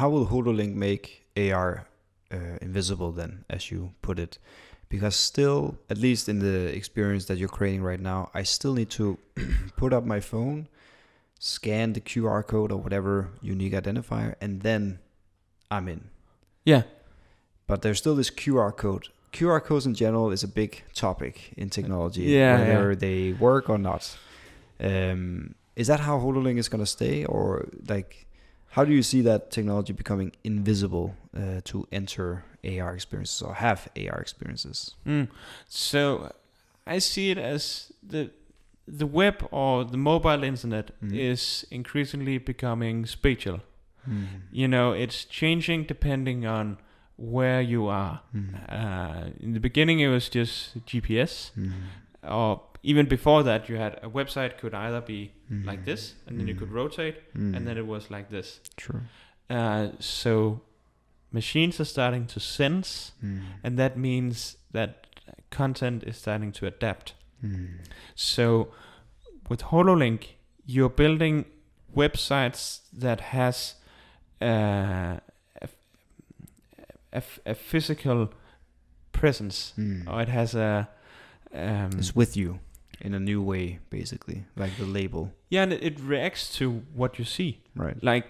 how will Hololink make AR uh, invisible then, as you put it? Because still, at least in the experience that you're creating right now, I still need to put up my phone, scan the QR code or whatever unique identifier, and then I'm in. Yeah. But there's still this QR code. QR codes in general is a big topic in technology, yeah, whether yeah. they work or not. Um, is that how Hololink is going to stay, or like? How do you see that technology becoming invisible uh, to enter AR experiences or have AR experiences? Mm. So I see it as the the web or the mobile internet mm. is increasingly becoming spatial. Mm. You know, it's changing depending on where you are. Mm-hmm. Uh, in the beginning, it was just GPS or even before that you had a website could either be mm. like this and then mm. you could mm-hmm. rotate mm. and then it mm-hmm. was like this true uh, so machines are starting to sense and that means that content is starting to adapt so with hololink you're building websites that has uh, a, a, physical presence mm. or it has a um, is with you in a new way, basically, like the label. Yeah, and it, it reacts to what you see. Right. Like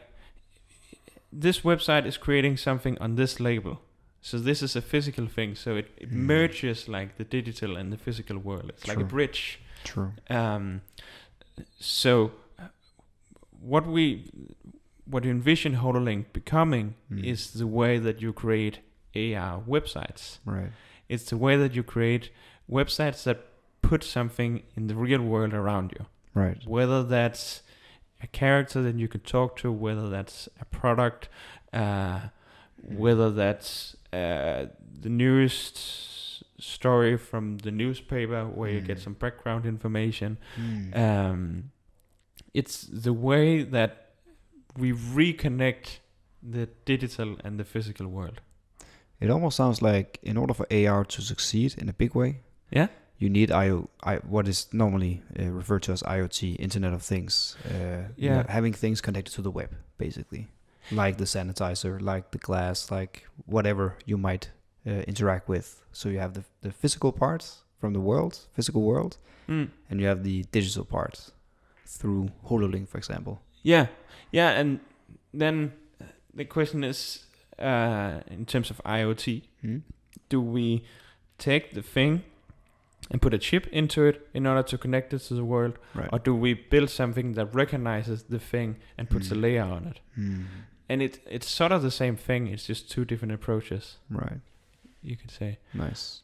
this website is creating something on this label. So this is a physical thing. So it, it mm. merges like the digital and the physical world. It's True. like a bridge. True. Um, so what we what you envision Hololink becoming mm. is the way that you create AR websites. Right. It's the way that you create websites that put something in the real world around you. Right. Whether that's a character that you can talk to, whether that's a product, uh, whether that's uh, the newest story from the newspaper where mm. you get mm. some background information. Mm. Um, it's the way that we reconnect the digital and the physical world. It almost sounds like in order for AR to succeed in a big way, yeah, you need IO, I, what is normally uh, referred to as IoT, Internet of Things. Uh, yeah, you know, having things connected to the web, basically, like the sanitizer, like the glass, like whatever you might uh, interact with. So you have the the physical parts from the world, physical world, mm. and you have the digital parts through Hololink, for example. Yeah, yeah, and then the question is uh, in terms of IoT? Hmm? Do we take the thing and put a chip into it in order to connect it to the world, right. or do we build something that recognizes the thing and puts mm. a hmm. layer on it? Mm. And it it's sort of the same thing. It's just two different approaches. Right. You could say. Nice.